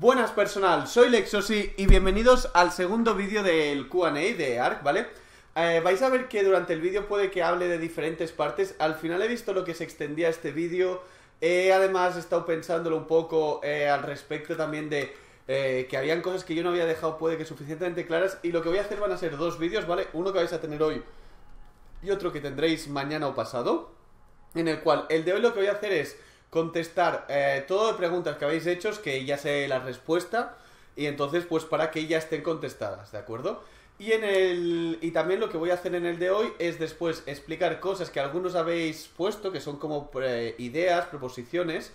Buenas personal, soy Lexosi y bienvenidos al segundo vídeo del Q&A de ARC, ¿vale? Eh, vais a ver que durante el vídeo puede que hable de diferentes partes, al final he visto lo que se extendía este vídeo, eh, He además estado pensándolo un poco eh, al respecto también de que habían cosas que yo no había dejado puede que suficientemente claras y lo que voy a hacer van a ser dos vídeos, ¿vale? Uno que vais a tener hoy y otro que tendréis mañana o pasado, en el cual el de hoy lo que voy a hacer es contestar eh, todo de preguntas que habéis hecho, que ya sé la respuesta, y entonces pues para que ya estén contestadas, ¿de acuerdo? Y, en el, y también lo que voy a hacer en el de hoy es después explicar cosas que algunos habéis puesto, que son como eh, ideas, proposiciones,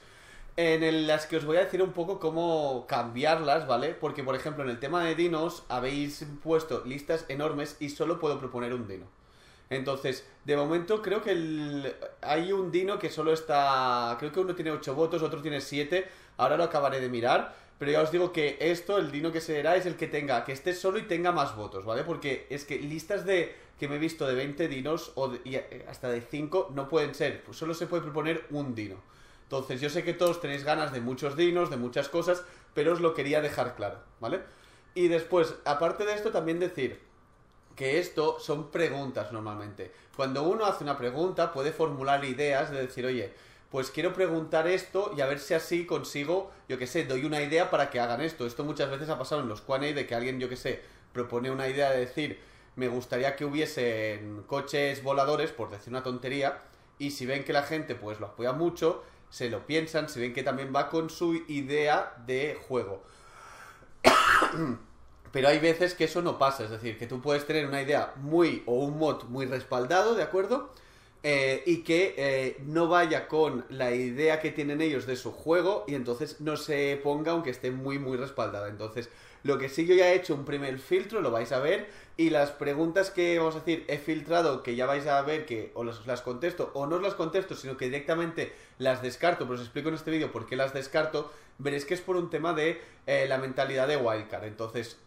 en las que os voy a decir un poco cómo cambiarlas, ¿vale? Porque, por ejemplo, en el tema de dinos habéis puesto listas enormes y solo puedo proponer un dino. Entonces, de momento creo que hay un Dino que solo está... Creo que uno tiene 8 votos, otro tiene 7. Ahora lo acabaré de mirar. Pero ya os digo que esto, el Dino que será, es el que tenga, que esté solo y tenga más votos, ¿vale? Porque es que listas de que me he visto de 20 dinos o hasta de 5 no pueden ser. Pues solo se puede proponer un dino. Entonces yo sé que todos tenéis ganas de muchos dinos, de muchas cosas, pero os lo quería dejar claro, ¿vale? Y después, aparte de esto, también decir que esto son preguntas normalmente. Cuando uno hace una pregunta puede formular ideas de decir, oye, pues quiero preguntar esto y a ver si así consigo, yo que sé, doy una idea para que hagan esto. Esto muchas veces ha pasado en los Q&A de que alguien, yo que sé, propone una idea de decir, me gustaría que hubiesen coches voladores, por decir una tontería, y si ven que la gente pues lo apoya mucho, se lo piensan, si ven que también va con su idea de juego. Pero hay veces que eso no pasa, es decir, que tú puedes tener una idea muy o un mod muy respaldado, ¿de acuerdo? Eh, y que eh, no vaya con la idea que tienen ellos de su juego y entonces no se ponga aunque esté muy muy respaldada. Entonces, lo que sí yo ya he hecho un primer filtro, lo vais a ver, y las preguntas que, vamos a decir, he filtrado, que ya vais a ver que o las, contesto o no las contesto, sino que directamente las descarto, pero os explico en este vídeo por qué las descarto, veréis que es por un tema de eh, la mentalidad de Wildcard. Entonces,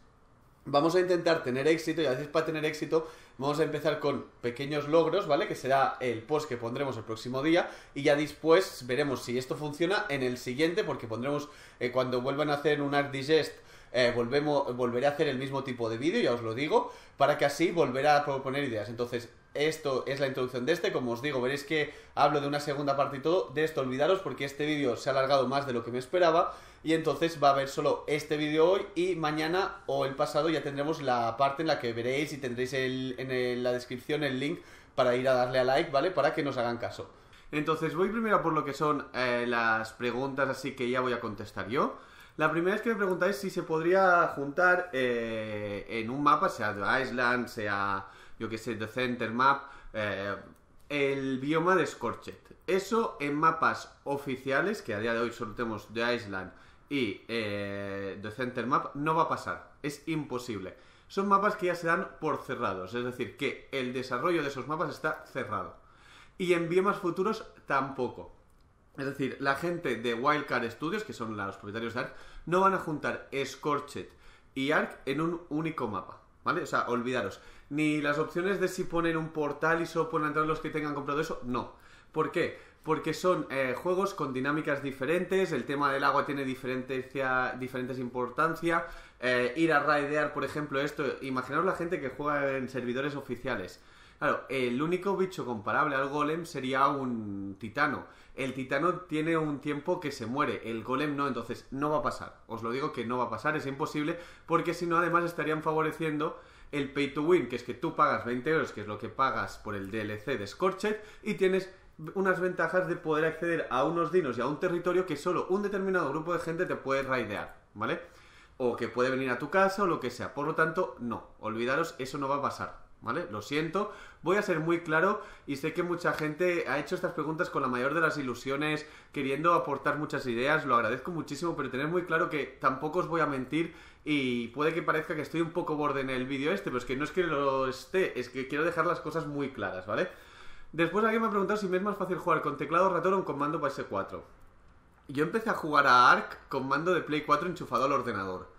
vamos a intentar tener éxito y a veces para tener éxito vamos a empezar con pequeños logros, ¿vale? Que será el post que pondremos el próximo día y ya después veremos si esto funciona en el siguiente porque pondremos eh, cuando vuelvan a hacer un Art Digest eh, volvemos, volveré a hacer el mismo tipo de vídeo, ya os lo digo, para que así volver a proponer ideas. Entonces, esto es la introducción de este, como os digo, veréis que hablo de una segunda parte y todo, de esto olvidaros porque este vídeo se ha alargado más de lo que me esperaba y entonces va a haber solo este vídeo hoy y mañana o el pasado ya tendremos la parte en la que veréis y tendréis en la descripción el link para ir a darle a like, ¿vale? Para que nos hagan caso. Entonces voy primero por lo que son eh, las preguntas, así que ya voy a contestar yo. La primera es que me preguntáis si se podría juntar eh, en un mapa, sea de Island, sea yo que sé, The Center Map, eh, el bioma de Scorchet. Eso en mapas oficiales, que a día de hoy solo tenemos The Island y de eh, Center Map, no va a pasar. Es imposible. Son mapas que ya se dan por cerrados, es decir, que el desarrollo de esos mapas está cerrado. Y en biomas futuros tampoco. Es decir, la gente de Wildcard Studios, que son los propietarios de ARC, no van a juntar Scorchet y ARC en un único mapa. ¿Vale? O sea, olvidaros. Ni las opciones de si ponen un portal y solo pueden entrar los que tengan comprado eso, no. ¿Por qué? Porque son eh, juegos con dinámicas diferentes, el tema del agua tiene diferentes importancia. Eh, ir a raidear, por ejemplo, esto, imaginaos la gente que juega en servidores oficiales. Claro, el único bicho comparable al golem sería un titano. El titano tiene un tiempo que se muere, el golem no, entonces no va a pasar. Os lo digo que no va a pasar, es imposible, porque si no además estarían favoreciendo el pay to win, que es que tú pagas 20 euros, que es lo que pagas por el DLC de Scorchet, y tienes unas ventajas de poder acceder a unos dinos y a un territorio que solo un determinado grupo de gente te puede raidear, ¿vale? O que puede venir a tu casa o lo que sea. Por lo tanto, no, olvidaros, eso no va a pasar. Lo siento, voy a ser muy claro y sé que mucha gente ha hecho estas preguntas con la mayor de las ilusiones, queriendo aportar muchas ideas, lo agradezco muchísimo, pero tener muy claro que tampoco os voy a mentir y puede que parezca que estoy un poco borde en el vídeo este, pero es que no es que lo esté, es que quiero dejar las cosas muy claras, ¿vale? Después alguien me ha preguntado si me es más fácil jugar con teclado ratón o con mando PS4. Yo empecé a jugar a Ark con mando de Play 4 enchufado al ordenador.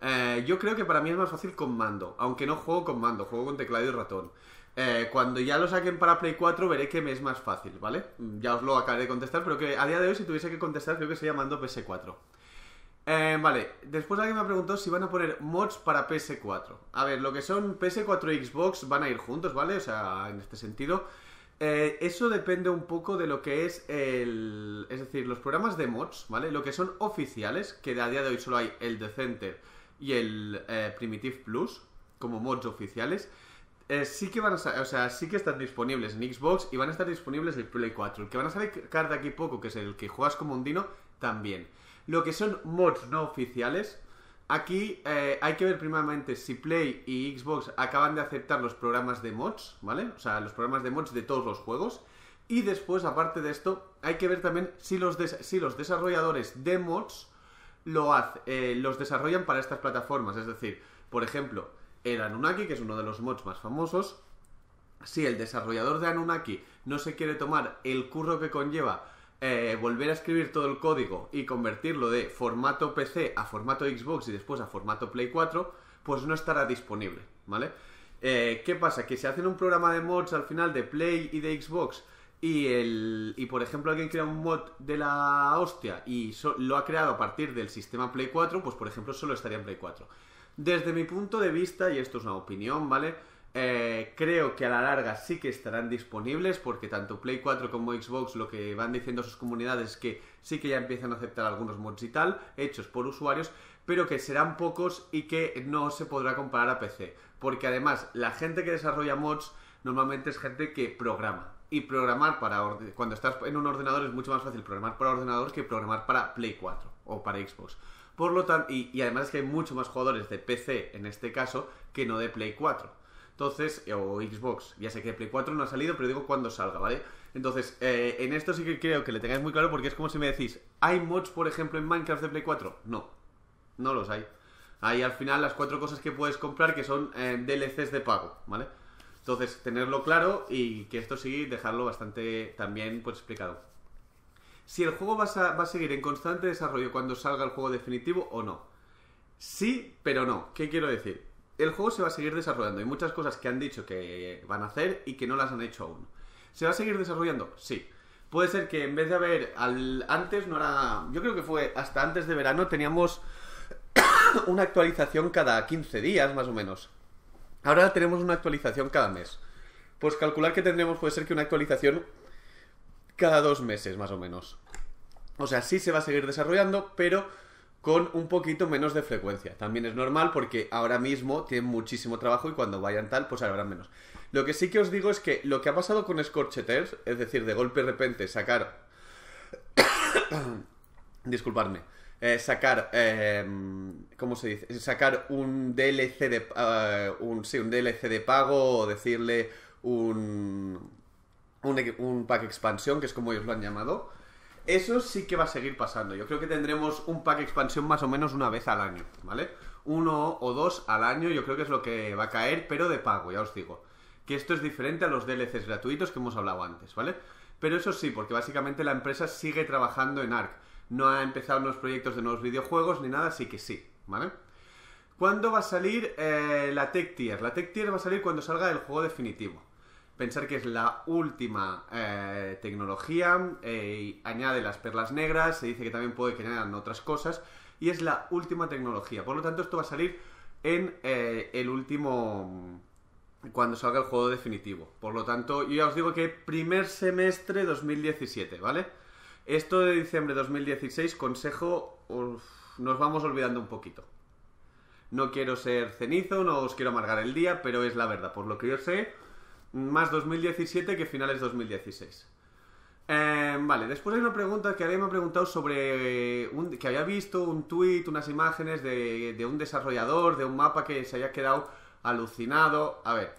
Eh, yo creo que para mí es más fácil con mando, aunque no juego con mando, juego con teclado y ratón. Eh, cuando ya lo saquen para Play 4 veré que me es más fácil, ¿vale? Ya os lo acabaré de contestar, pero que a día de hoy si tuviese que contestar creo que sería mando PS4. Eh, vale, después alguien me ha preguntado si van a poner mods para PS4. A ver, lo que son PS4 y Xbox van a ir juntos, ¿vale? O sea, en este sentido. eso depende un poco de lo que es el... Es decir, los programas de mods, ¿vale? Lo que son oficiales, que a día de hoy solo hay el decenter y el eh, Primitive Plus como mods oficiales. Eh, sí que van a o sea, sí que están disponibles en Xbox y van a estar disponibles en Play 4. El que van a salir de aquí poco, que es el que juegas como un dino, también. Lo que son mods no oficiales, aquí eh, hay que ver primeramente si Play y Xbox acaban de aceptar los programas de mods, ¿vale? O sea, los programas de mods de todos los juegos. Y después, aparte de esto, hay que ver también si los, si los desarrolladores de mods lo hace, eh, los desarrollan para estas plataformas. Es decir, por ejemplo, el Anunnaki, que es uno de los mods más famosos, si el desarrollador de Anunnaki no se quiere tomar el curro que conlleva eh, volver a escribir todo el código y convertirlo de formato PC a formato Xbox y después a formato Play 4, pues no estará disponible, ¿vale? Eh, ¿Qué pasa? Que si hacen un programa de mods al final de Play y de Xbox y, el, por ejemplo, alguien crea un mod de la hostia y lo ha creado a partir del sistema Play 4, pues por ejemplo, solo estaría en Play 4. Desde mi punto de vista, y esto es una opinión, ¿vale? Eh, creo que a la larga sí que estarán disponibles porque tanto Play 4 como Xbox lo que van diciendo a sus comunidades es que sí que ya empiezan a aceptar algunos mods y tal, hechos por usuarios, pero que serán pocos y que no se podrá comparar a PC. Porque además la gente que desarrolla mods normalmente es gente que programa, y programar para cuando estás en un ordenador es mucho más fácil programar para ordenador que programar para Play 4 o para Xbox. Por lo tanto, y, además es que hay mucho más jugadores de PC en este caso que no de Play 4. Entonces, eh, o Xbox, ya sé que Play 4 no ha salido, pero digo cuando salga, ¿vale? Entonces, eh, en esto sí que creo que le tengáis muy claro porque es como si me decís, ¿hay mods, por ejemplo, en Minecraft de Play 4? No, no los hay. Hay al final las cuatro cosas que puedes comprar que son eh, DLCs de pago, ¿vale? Entonces, tenerlo claro y que esto sí, dejarlo bastante también pues, explicado. Si el juego va a, seguir en constante desarrollo cuando salga el juego definitivo o no. Sí, pero no. ¿Qué quiero decir? El juego se va a seguir desarrollando. Hay muchas cosas que han dicho que van a hacer y que no las han hecho aún. ¿Se va a seguir desarrollando? Sí. Puede ser que en vez de haber al antes no era. Yo creo que fue hasta antes de verano teníamos una actualización cada 15 días más o menos. Ahora tenemos una actualización cada mes. Pues calcular que tendremos puede ser que una actualización cada dos meses, más o menos. O sea, sí se va a seguir desarrollando, pero con un poquito menos de frecuencia. También es normal porque ahora mismo tienen muchísimo trabajo y cuando vayan tal, pues habrán menos. Lo que sí que os digo es que lo que ha pasado con Scorcheters, es decir, de golpe de repente sacar... Disculpadme eh, sacar, eh, ¿cómo se dice? Sacar un DLC de, eh, un, sí, un DLC de pago o decirle un, un, un pack expansión, que es como ellos lo han llamado. Eso sí que va a seguir pasando. Yo creo que tendremos un pack expansión más o menos una vez al año, ¿vale? Uno o dos al año yo creo que es lo que va a caer, pero de pago, ya os digo. Que esto es diferente a los DLCs gratuitos que hemos hablado antes, ¿vale? Pero eso sí, porque básicamente la empresa sigue trabajando en ARC no ha empezado unos proyectos de nuevos videojuegos ni nada, así que sí, ¿vale? ¿Cuándo va a salir eh, la Tech Tier? La Tech Tier va a salir cuando salga el juego definitivo. Pensar que es la última eh, tecnología, eh, y añade las perlas negras, se dice que también puede que añadan otras cosas, y es la última tecnología. Por lo tanto, esto va a salir en el último cuando salga el juego definitivo. Por lo tanto, yo ya os digo que primer semestre 2017, ¿vale? Esto de diciembre de 2016, consejo, nos vamos olvidando un poquito. No quiero ser cenizo, no os quiero amargar el día, pero es la verdad. Por lo que yo sé, más 2017 que finales 2016. Em, vale, después hay una pregunta que alguien me ha preguntado sobre que había visto un tweet, unas imágenes de, un desarrollador, de un mapa que se había quedado alucinado. A ver,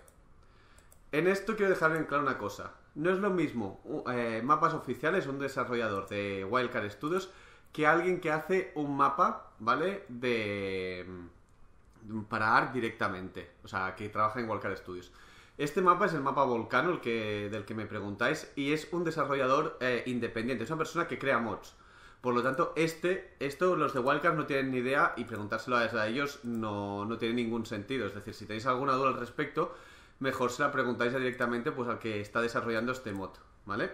en esto quiero dejar bien claro una cosa. No es lo mismo eh, mapas oficiales, un desarrollador de Wildcard Studios, que alguien que hace un mapa, ¿vale? De. Mm, para ARC directamente. O sea, que trabaja en Wildcard Studios. Este mapa es el mapa Volcano, el que, del que me preguntáis, y es un desarrollador eh, independiente, es una persona que crea mods. Por lo tanto, este, esto los de Wildcard no tienen ni idea y preguntárselo a ellos no, no tiene ningún sentido. Es decir, si tenéis alguna duda al respecto, mejor se la preguntáis directamente pues al que está desarrollando este mod, ¿vale?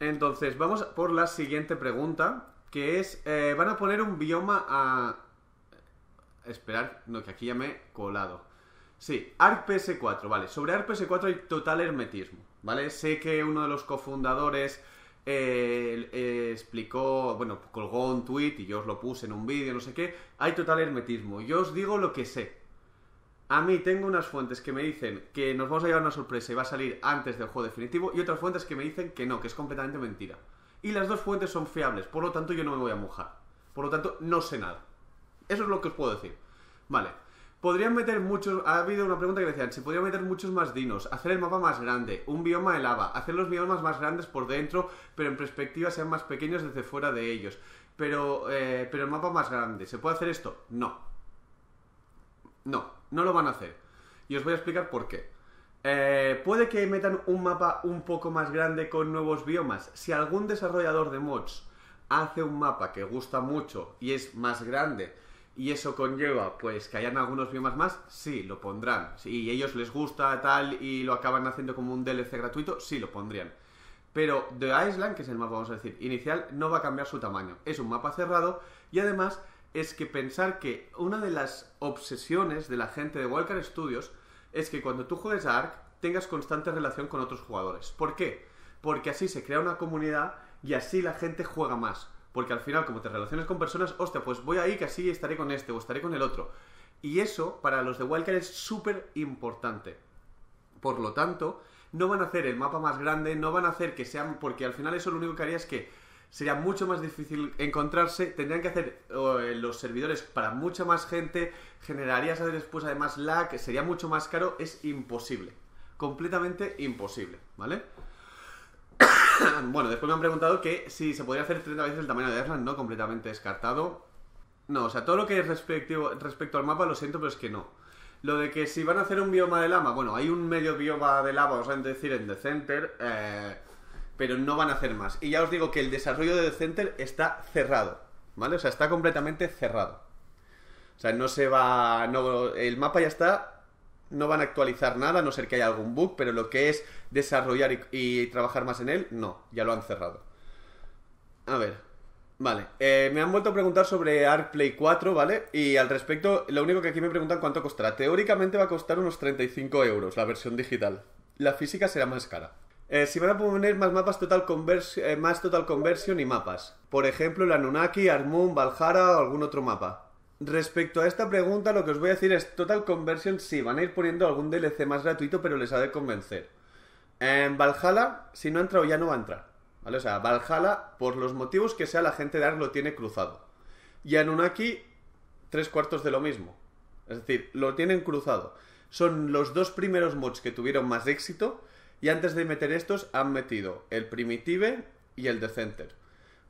Entonces, vamos por la siguiente pregunta, que es, eh, van a poner un bioma a... Esperar, no, que aquí ya me he colado. Sí, ARPS4, vale. Sobre ARPS4 hay total hermetismo, ¿vale? Sé que uno de los cofundadores eh, eh, explicó, bueno, colgó un tweet y yo os lo puse en un vídeo, no sé qué. Hay total hermetismo. Yo os digo lo que sé, a mí tengo unas fuentes que me dicen que nos vamos a llevar una sorpresa y va a salir antes del juego definitivo y otras fuentes que me dicen que no, que es completamente mentira. Y las dos fuentes son fiables, por lo tanto yo no me voy a mojar. Por lo tanto, no sé nada. Eso es lo que os puedo decir. Vale. Podrían meter muchos... Ha habido una pregunta que decían, si podrían meter muchos más dinos, hacer el mapa más grande, un bioma de lava, hacer los biomas más grandes por dentro, pero en perspectiva sean más pequeños desde fuera de ellos. Pero, eh, pero el mapa más grande, ¿se puede hacer esto? No. No, no lo van a hacer. Y os voy a explicar por qué. Eh, puede que metan un mapa un poco más grande con nuevos biomas. Si algún desarrollador de mods hace un mapa que gusta mucho y es más grande y eso conlleva pues que hayan algunos biomas más, sí, lo pondrán. Si ellos les gusta tal y lo acaban haciendo como un DLC gratuito, sí, lo pondrían. Pero The Island, que es el mapa, vamos a decir, inicial, no va a cambiar su tamaño. Es un mapa cerrado y además es que pensar que una de las obsesiones de la gente de Walker Studios es que cuando tú juegues a Ark tengas constante relación con otros jugadores. ¿Por qué? Porque así se crea una comunidad y así la gente juega más. Porque al final, como te relaciones con personas, hostia, pues voy ahí que así estaré con este o estaré con el otro. Y eso para los de Walker es súper importante. Por lo tanto, no van a hacer el mapa más grande, no van a hacer que sean. Porque al final, eso lo único que haría es que sería mucho más difícil encontrarse, tendrían que hacer eh, los servidores para mucha más gente, generaría después además lag, sería mucho más caro, es imposible, completamente imposible, ¿vale? bueno, después me han preguntado que si se podría hacer 30 veces el tamaño de Aslan, no completamente descartado. No, o sea, todo lo que es respectivo, respecto al mapa lo siento, pero es que no. Lo de que si van a hacer un bioma de lava, bueno, hay un medio bioma de lava, o sea, a decir, en The Center. Eh, pero no van a hacer más. Y ya os digo que el desarrollo de The Center está cerrado, ¿vale? O sea, está completamente cerrado. O sea, no se va... el mapa ya está, no van a actualizar nada, a no ser que haya algún bug, pero lo que es desarrollar y, trabajar más en él, no, ya lo han cerrado. A ver, Vale, eh, me han vuelto a preguntar sobre Play 4, ¿vale? Y al respecto, lo único que aquí me preguntan cuánto costará. Teóricamente va a costar unos 35 euros la versión digital. La física será más cara. Eh, si van a poner más mapas total eh, más total conversion y mapas. Por ejemplo, el Anunnaki, Armun, Valhara o algún otro mapa. Respecto a esta pregunta, lo que os voy a decir es Total Conversion sí, van a ir poniendo algún DLC más gratuito, pero les ha de convencer. En Valhalla, si no ha entrado ya no va a entrar. ¿Vale? O sea, Valhalla, por los motivos que sea, la gente de Ark lo tiene cruzado. Y Anunnaki, tres cuartos de lo mismo. Es decir, lo tienen cruzado. Son los dos primeros mods que tuvieron más éxito y antes de meter estos, han metido el Primitive y el Decenter.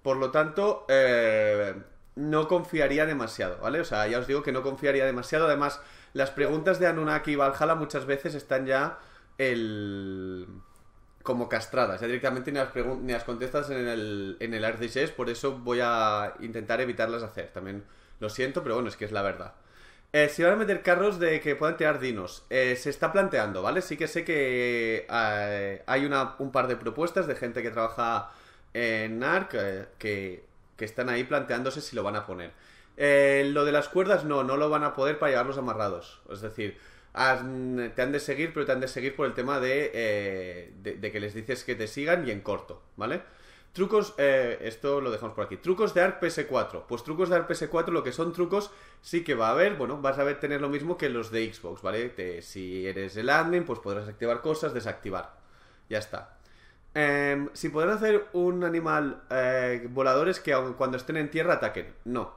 Por lo tanto, eh, no confiaría demasiado, ¿vale? O sea, ya os digo que no confiaría demasiado. Además, las preguntas de Anunnaki y Valhalla muchas veces están ya el... como castradas. Ya directamente ni las, las contestas en el, en el por eso voy a intentar evitarlas hacer. También lo siento, pero bueno, es que es la verdad. Eh, si van a meter carros de que puedan tirar dinos, eh, se está planteando, ¿vale? Sí que sé que eh, hay un par de propuestas de gente que trabaja en ARC eh, que, están ahí planteándose si lo van a poner. lo de las cuerdas, no, no lo van a poder para llevarlos amarrados. Es decir, te han de seguir, pero te han de seguir por el tema de que les dices que te sigan y en corto, ¿vale? Trucos, eh, esto lo dejamos por aquí. Trucos de ARC PS4. Pues trucos de ARC PS4, lo que son trucos, sí que va a haber, bueno, vas a ver tener lo mismo que los de Xbox, ¿vale? si eres el admin, pues podrás activar cosas, desactivar. Ya está. Em, si podrán hacer un animal eh, voladores que cuando estén en tierra ataquen. No.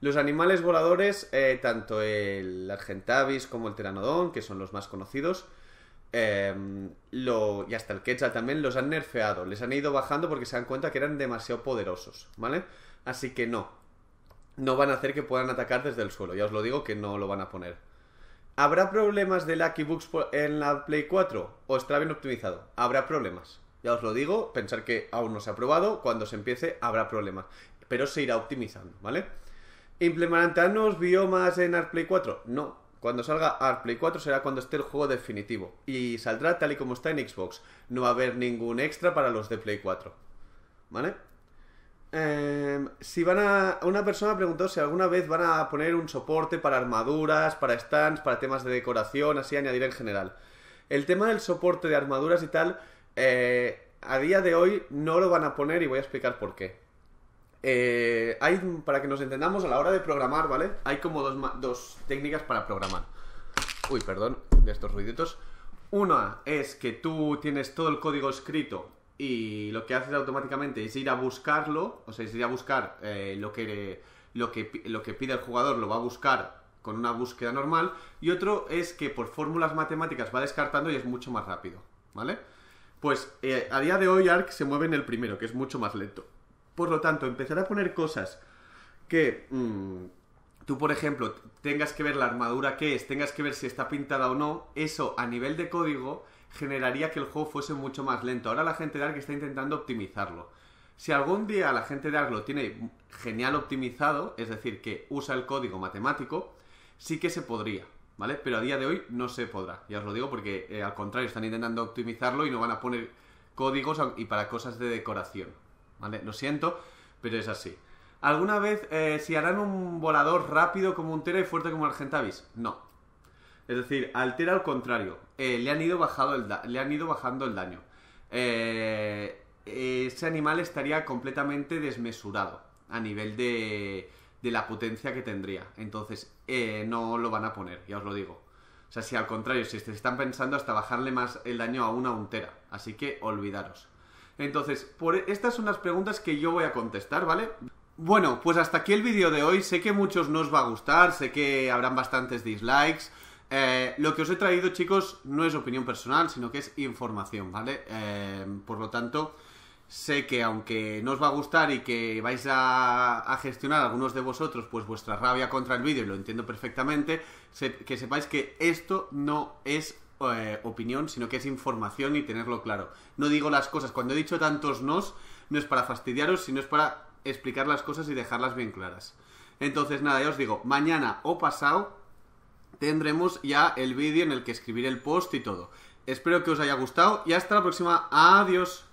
Los animales voladores, eh, tanto el Argentavis como el Teranodon, que son los más conocidos, Em, lo, y hasta el ketchup también los han nerfeado, les han ido bajando porque se dan cuenta que eran demasiado poderosos, ¿vale? Así que no, no van a hacer que puedan atacar desde el suelo, ya os lo digo que no lo van a poner. ¿Habrá problemas de Lucky Books en la Play 4? ¿O estará bien optimizado? Habrá problemas, ya os lo digo, pensar que aún no se ha probado, cuando se empiece habrá problemas, pero se irá optimizando, ¿vale? ¿Implementarnos biomas en la Play 4? No, cuando salga Art Play 4 será cuando esté el juego definitivo. Y saldrá tal y como está en Xbox. No va a haber ningún extra para los de Play 4. ¿Vale? Em, si van a. Una persona preguntó si alguna vez van a poner un soporte para armaduras, para stands, para temas de decoración, así añadir en general. El tema del soporte de armaduras y tal. Eh, a día de hoy no lo van a poner y voy a explicar por qué. Eh, hay, para que nos entendamos, a la hora de programar, ¿vale? Hay como dos, técnicas para programar. Uy, perdón, de estos ruiditos. Una es que tú tienes todo el código escrito y lo que haces automáticamente es ir a buscarlo, o sea, es ir a buscar eh, lo, que, lo, que, lo que pide el jugador, lo va a buscar con una búsqueda normal, y otro es que por fórmulas matemáticas va descartando y es mucho más rápido, ¿vale? Pues eh, a día de hoy ARC se mueve en el primero, que es mucho más lento. Por lo tanto, empezar a poner cosas que mm, tú, por ejemplo, tengas que ver la armadura que es, tengas que ver si está pintada o no, eso a nivel de código generaría que el juego fuese mucho más lento. Ahora la gente de ARC está intentando optimizarlo. Si algún día la gente de ARC lo tiene genial optimizado, es decir, que usa el código matemático, sí que se podría, ¿vale? Pero a día de hoy no se podrá. Ya os lo digo porque eh, al contrario están intentando optimizarlo y no van a poner códigos y para cosas de decoración, lo siento, pero es así. ¿Alguna vez eh, si harán un volador rápido como un Tera y fuerte como el Gentavis? No. Es decir, al Tera al contrario, eh, le, han ido bajado el le han ido bajando el daño. Eh, ese animal estaría completamente desmesurado a nivel de, la potencia que tendría. Entonces, no lo van a poner, ya os lo digo. O sea, si al contrario, si están pensando hasta bajarle más el daño a una untera. Así que olvidaros. Entonces, por e-, estas son las preguntas que yo voy a contestar, ¿vale? Bueno, pues hasta aquí el vídeo de hoy. Sé que muchos no os va a gustar, sé que habrán bastantes dislikes. Eh, lo que os he traído, chicos, no es opinión personal, sino que es información, ¿vale? Eh, por lo tanto, sé que aunque no os va a gustar y que vais a, gestionar algunos de vosotros, pues vuestra rabia contra el vídeo, y lo entiendo perfectamente, que sepáis que esto no es eh, opinión, sino que es información y tenerlo claro. No digo las cosas, cuando he dicho tantos nos, no es para fastidiaros, sino es para explicar las cosas y dejarlas bien claras. Entonces, nada, ya os digo, mañana o pasado tendremos ya el vídeo en el que escribiré el post y todo. Espero que os haya gustado y hasta la próxima. Adiós.